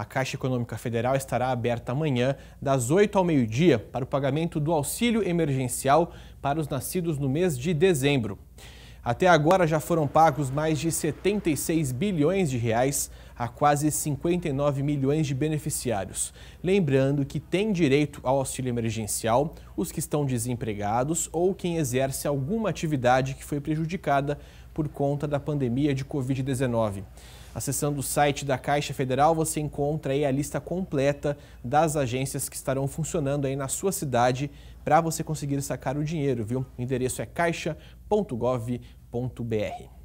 A Caixa Econômica Federal estará aberta amanhã, das 8 ao meio-dia, para o pagamento do auxílio emergencial para os nascidos no mês de dezembro. Até agora já foram pagos mais de 76 bilhões de reais a quase 59 milhões de beneficiários. Lembrando que tem direito ao auxílio emergencial os que estão desempregados ou quem exerce alguma atividade que foi prejudicada por conta da pandemia de Covid-19. Acessando o site da Caixa Federal, você encontra aí a lista completa das agências que estarão funcionando aí na sua cidade para você conseguir sacar o dinheiro, viu? O endereço é caixa.gov.br.